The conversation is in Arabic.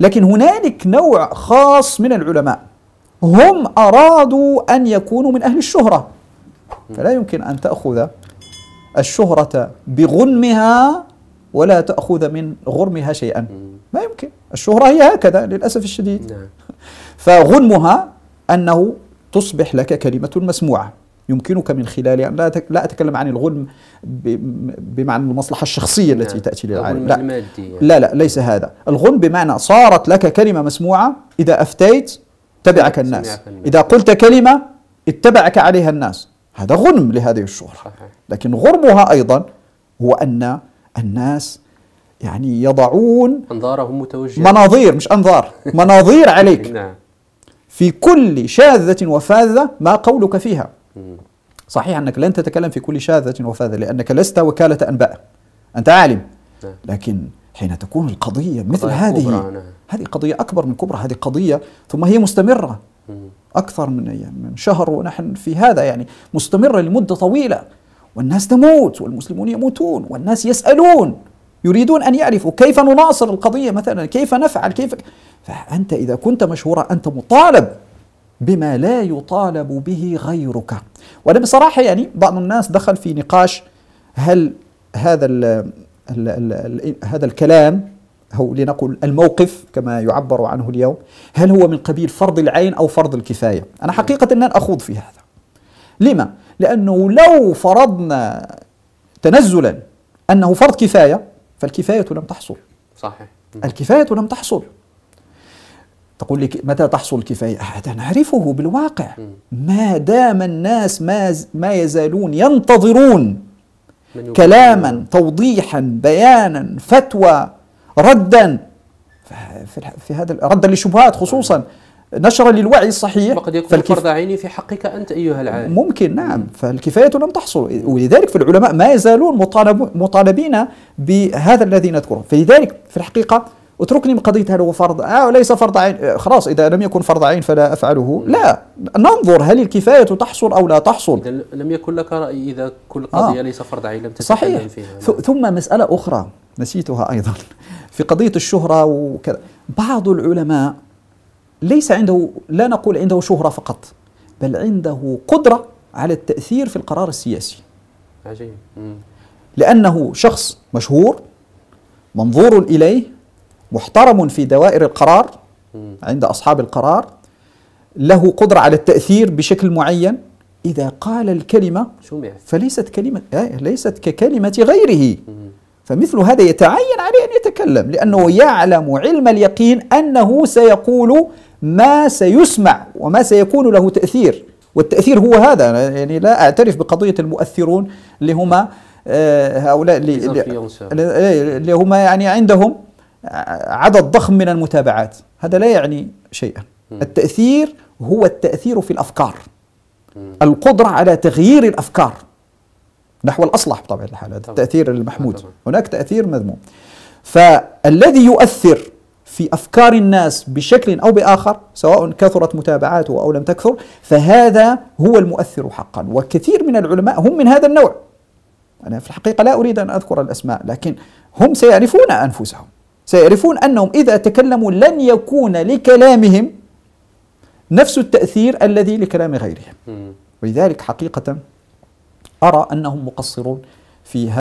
لكن هنالك نوع خاص من العلماء هم أرادوا أن يكونوا من أهل الشهرة فلا يمكن أن تأخذ الشهرة بغنمها ولا تأخذ من غرمها شيئا ما يمكن الشهرة هي هكذا للأسف الشديد نعم. فغنمها أنه تصبح لك كلمة مسموعة يمكنك من خلالها يعني لا لا أتكلم عن الغلم بمعنى المصلحة الشخصية التي نعم. تأتي للعالم لا, يعني. لا لا ليس هذا الغلم بمعنى صارت لك كلمة مسموعة إذا أفتيت تبعك الناس إذا قلت كلمة اتبعك عليها الناس هذا غنم لهذه الشهرة لكن غرمها أيضا هو أن الناس يعني يضعون أنظارهم متوجهة مناظير مش أنظار مناظير عليك نعم. في كل شاذة وفاذة ما قولك فيها صحيح أنك لن تتكلم في كل شاذة وفاذة لأنك لست وكالة أنباء أنت عالم نعم. لكن حين تكون القضية مثل هذه نعم. هذه قضية أكبر من كبرى هذه قضية ثم هي مستمرة أكثر من من شهر ونحن في هذا يعني مستمرة لمدة طويلة والناس تموت والمسلمون يموتون والناس يسألون يريدون أن يعرفوا كيف نناصر القضية مثلا كيف نفعل كيف فأنت إذا كنت مشهورا أنت مطالب بما لا يطالب به غيرك وانا بصراحة يعني بعض الناس دخل في نقاش هل هذا ال الـ الـ الـ هذا الكلام أو لنقل الموقف كما يعبر عنه اليوم هل هو من قبيل فرض العين أو فرض الكفاية أنا حقيقة لن أخوض في هذا لما؟ لأنه لو فرضنا تنزلا أنه فرض كفاية فالكفاية لم تحصل صحيح الكفاية لم تحصل تقول لي متى تحصل الكفاية هذا أه، نعرفه بالواقع ما دام الناس ما, ما يزالون ينتظرون كلاما توضيحا بيانا فتوى ردا في هذا ردا للشبهات خصوصا نشرا للوعي الصحيح وقد يكون فالكف... فرض عيني في حقك انت ايها العالم ممكن نعم فالكفايه لم تحصل ولذلك فالعلماء ما يزالون مطالب... مطالبين بهذا الذي نذكره فلذلك في الحقيقه اتركني من قضيه هل هو فرض آه ليس فرض عين آه، خلاص اذا لم يكن فرض عين فلا افعله لا ننظر هل الكفايه تحصل او لا تحصل اذا لم يكن لك راي اذا كل قضيه آه. ليس فرض عين لم صحيح فيها نعم. ثم مساله اخرى نسيتها ايضا في قضيه الشهره وكذا بعض العلماء ليس عنده لا نقول عنده شهره فقط بل عنده قدره على التاثير في القرار السياسي عجيب لانه شخص مشهور منظور اليه محترم في دوائر القرار عند أصحاب القرار له قدرة على التأثير بشكل معين إذا قال الكلمة فليست كلمة آه، ليست ككلمة غيره فمثل هذا يتعين عليه أن يتكلم لأنه يعلم علم اليقين أنه سيقول ما سيسمع وما سيكون له تأثير والتأثير هو هذا يعني لا أعترف بقضية المؤثرون اللي هما آه، هؤلاء اللي, اللي, هما يعني عندهم عدد ضخم من المتابعات هذا لا يعني شيئا التأثير هو التأثير في الأفكار القدرة على تغيير الأفكار نحو الأصلح بطبيعة الحال هذا التأثير المحمود هناك تأثير مذموم فالذي يؤثر في أفكار الناس بشكل أو بآخر سواء كثرت متابعاته أو لم تكثر فهذا هو المؤثر حقا وكثير من العلماء هم من هذا النوع أنا في الحقيقة لا أريد أن أذكر الأسماء لكن هم سيعرفون أنفسهم سيعرفون أنهم إذا تكلموا لن يكون لكلامهم نفس التأثير الذي لكلام غيرهم ولذلك حقيقة أرى أنهم مقصرون في هذا